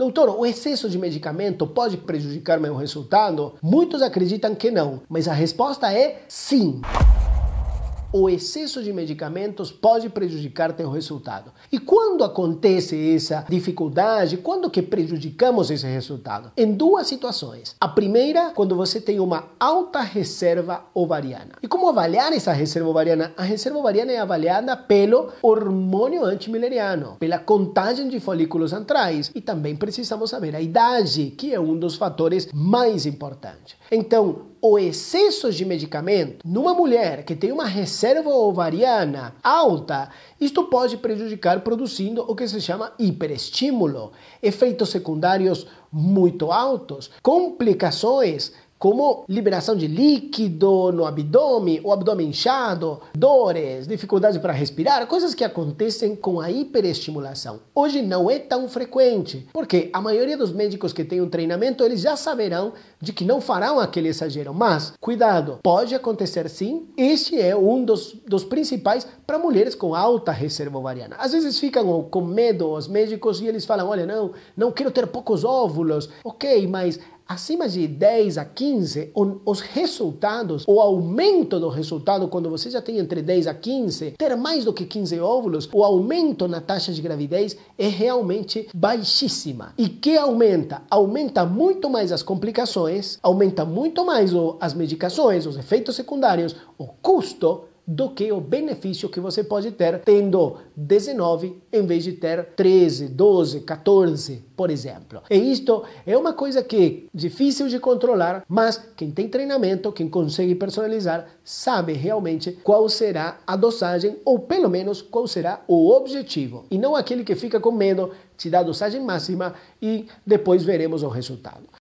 Doutor, o excesso de medicamento pode prejudicar meu resultado? Muitos acreditam que não, mas a resposta é sim o excesso de medicamentos pode prejudicar teu resultado. E quando acontece essa dificuldade, quando que prejudicamos esse resultado? Em duas situações. A primeira, quando você tem uma alta reserva ovariana. E como avaliar essa reserva ovariana? A reserva ovariana é avaliada pelo hormônio antimileriano, pela contagem de folículos antrais e também precisamos saber a idade, que é um dos fatores mais importantes. Então, o excesso de medicamento numa mulher que tem uma reserva ovariana alta, isto pode prejudicar produzindo o que se chama hiperestímulo, efeitos secundários muito altos, complicações como liberação de líquido no abdômen, o abdômen inchado, dores, dificuldade para respirar, coisas que acontecem com a hiperestimulação. Hoje não é tão frequente, porque a maioria dos médicos que têm um treinamento, eles já saberão de que não farão aquele exagero, mas cuidado, pode acontecer sim. Este é um dos, dos principais para mulheres com alta reserva ovariana. Às vezes ficam com medo os médicos e eles falam: "Olha, não, não quero ter poucos óvulos". OK, mas acima de 10 a 15, os resultados, o aumento do resultado, quando você já tem entre 10 a 15, ter mais do que 15 óvulos, o aumento na taxa de gravidez é realmente baixíssima. E que aumenta? Aumenta muito mais as complicações, aumenta muito mais as medicações, os efeitos secundários, o custo do que o benefício que você pode ter tendo 19 em vez de ter 13, 12, 14, por exemplo. E isto é uma coisa que é difícil de controlar, mas quem tem treinamento, quem consegue personalizar, sabe realmente qual será a dosagem ou pelo menos qual será o objetivo e não aquele que fica com medo te dá a dosagem máxima e depois veremos o resultado.